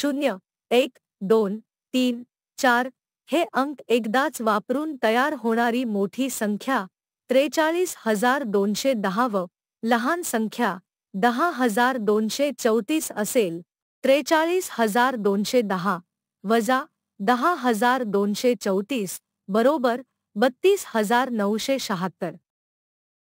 शून्य एक दोन तीन चार हे अंक एकदाच वापरून तयार होणारी मोठी संख्या त्रेचाळीस हजार दोनशे व लहान संख्या दहा हजार दोनशे चौतीस असेल त्रेचाळीस हजार दोनशे दहा वजा दहा हजार दोनशे चौतीस बरोबर बत्तीस हजार नऊशे शहात्तर